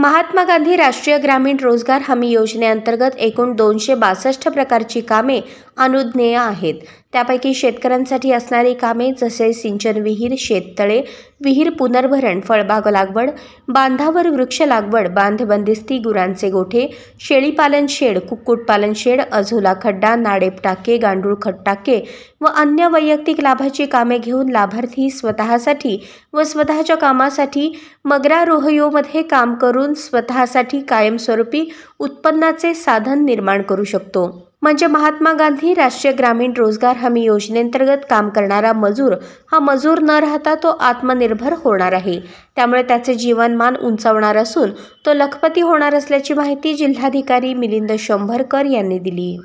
महात्मा गांधी राष्ट्रीय ग्रामीण रोजगार हमी योजनेअंतर्गत एकूण दोनशे बासष्ट प्रकारची कामे अनुज्ञेय आहेत त्यापैकी शेतकऱ्यांसाठी असणारी कामे जसे सिंचन विहीर शेततळे विहीर पुनर्भरण फळबाग लागवड बांधावर वृक्ष लागवड बांध बंदिस्ती गुरांचे गोठे शेळीपालन शेड कुक्कुटपालन शेड अझोला खड्डा नाडेप टाके गांडूळ खट टाके व अन्य वैयक्तिक लाभाची कामे घेऊन लाभार्थी स्वतःसाठी व स्वतःच्या कामासाठी मगरा रोहयोमध्ये काम करून स्वतःसाठी कायमस्वरूपी उत्पन्नाचे साधन निर्माण करू शकतो म्हणजे महात्मा गांधी राष्ट्रीय ग्रामीण रोजगार हमी योजनेंतर्गत काम करणारा मजूर हा मजूर न राहता तो आत्मनिर्भर होणार आहे त्यामुळे त्याचे जीवनमान उंचावणार असून तो लखपती होणार असल्याची माहिती जिल्हाधिकारी मिलिंद शंभरकर यांनी दिली